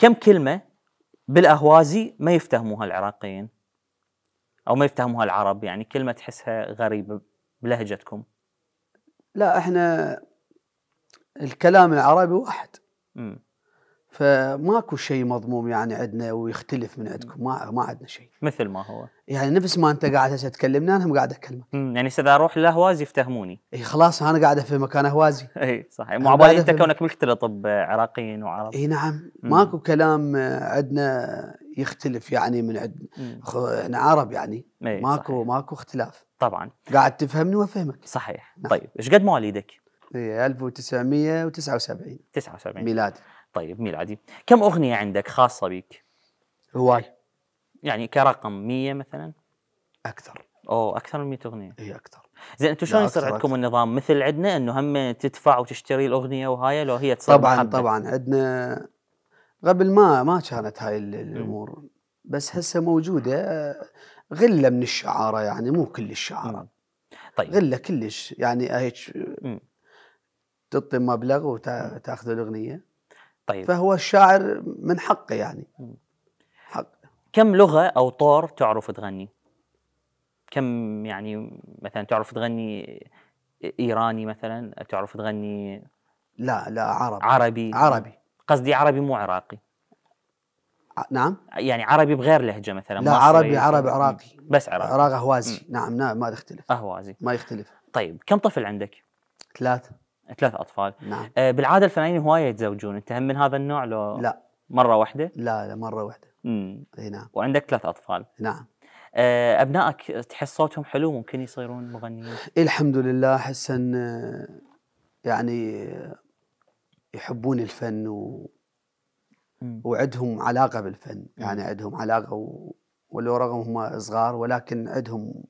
كم كلمه بالاهوازي ما يفتهموها العراقيين او ما يفتهموها العرب يعني كلمه تحسها غريبه بلهجتكم لا احنا الكلام العربي واحد مم. فماكو شيء مضموم يعني عندنا ويختلف من عندكم ما ما عندنا شيء مثل ما هو يعني نفس ما انت قاعد هسه تكلمنا انا قاعد اكلمك يعني اذا اروح لهوازي يفتهموني اي خلاص انا قاعد في مكان هوازي اي صحيح مو بالي انت كونك مختلط بعراقيين آه، وعرب اي نعم ماكو كلام آه، عندنا يختلف يعني من عندنا يعني احنا عرب يعني ماكو صحيح. ماكو اختلاف طبعا قاعد تفهمني وافهمك صحيح نعم. طيب ايش قد مواليدك؟ اي 1979 79 ميلادي طيب ميلادي كم أغنية عندك خاصة بك؟ هواي يعني كرقم 100 مثلا؟ أكثر أوه أكثر من 100 أغنية إي أكثر زين انتم شلون يصير عندكم النظام مثل عندنا انه هم تدفع وتشتري الاغنيه وهاي لو هي تصير طبعا محبة. طبعا عندنا قبل ما ما كانت هاي الامور بس هسه موجوده غله من الشعاره يعني مو كل الشعاره طيب غله كلش يعني هيك تعطي مبلغ وتاخذ الاغنيه طيب فهو الشاعر من حقه يعني حق كم لغه او طار تعرف تغني؟ كم يعني مثلا تعرف تغني ايراني مثلا تعرف تغني لا لا عربي عربي عربي قصدي عربي مو عراقي نعم يعني عربي بغير لهجه مثلا لا عربي عربي عراقي بس عراقي عراقي اهوازي نعم نعم ما تختلف اهوازي ما يختلف طيب كم طفل عندك؟ ثلاثة ثلاث اطفال نعم آه بالعاده الفنانين هوايه يتزوجون انت هم من هذا النوع لو لا مره واحده لا لا مره واحده امم اي نعم وعندك ثلاث اطفال نعم آه ابنائك تحس صوتهم حلو ممكن يصيرون مغنيين الحمد لله احس ان آه، يعني آه، يحبون الفن و... وعندهم علاقه بالفن يعني عندهم علاقه و... ولو رغم هم صغار ولكن عندهم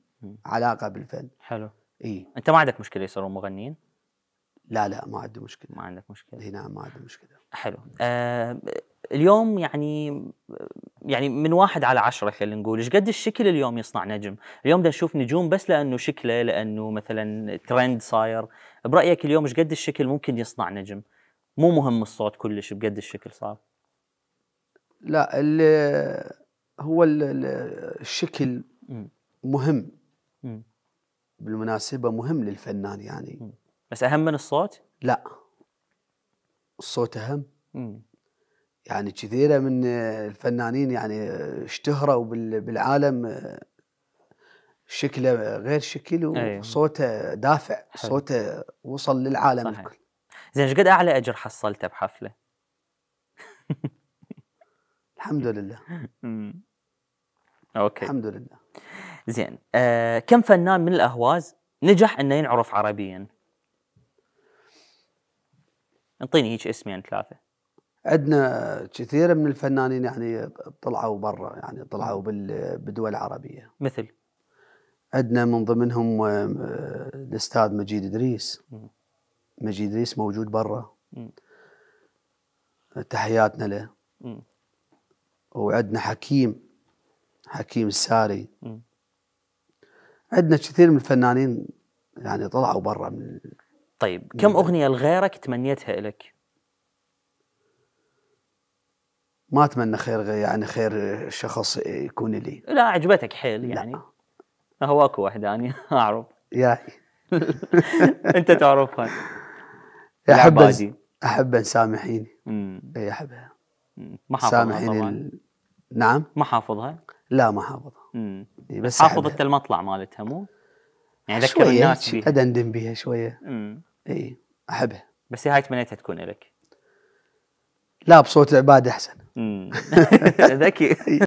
علاقه بالفن حلو اي انت ما عندك مشكله يصيرون مغنيين لا لا ما عندي مشكله ما عندك مشكله اي نعم ما عندي مشكله حلو آه اليوم يعني يعني من واحد على عشرة خلينا نقول ايش قد الشكل اليوم يصنع نجم اليوم بدنا نشوف نجوم بس لانه شكله لانه مثلا ترند صاير برايك اليوم ايش قد الشكل ممكن يصنع نجم مو مهم الصوت كلش بقد الشكل صار لا اللي هو الـ الشكل مهم بالمناسبه مهم للفنان يعني بس اهم من الصوت؟ لا الصوت اهم مم. يعني كثيره من الفنانين يعني اشتهروا بالعالم آه، شكله غير شكل وصوته أيوة. دافع صوته وصل للعالم صحيح. الكل زين ايش قد اعلى اجر حصلته بحفله؟ الحمد لله مم. اوكي الحمد لله زين آه كم فنان من الاهواز نجح انه ينعرف عربيا؟ انطيني هيك يعني ثلاثه عندنا كثير من الفنانين يعني طلعوا برا يعني طلعوا بالدول العربيه مثل عندنا من ضمنهم آه، الاستاذ مجيد ادريس مجيد ادريس موجود برا تحياتنا له وعندنا حكيم حكيم الساري عندنا كثير من الفنانين يعني طلعوا برا من طيب كم اغنيه لغيرك تمنيتها لك؟ ما اتمنى خير يعني خير شخص يكون لي لا عجبتك حيل يعني لا. هو اكو واحده اني اعرف يا انت تعرفها احب احب ان سامحيني اي احبها ما حافظها سامحيني ال... نعم ما حافظها لا ما حافظها بس حافظ المطلع مالتها مو يعني ذكر الناس فيها ادندن بيها شويه مم. اي احبها بس هاي تمنيتها تكون لك لا بصوت العباد احسن ذكي إيه.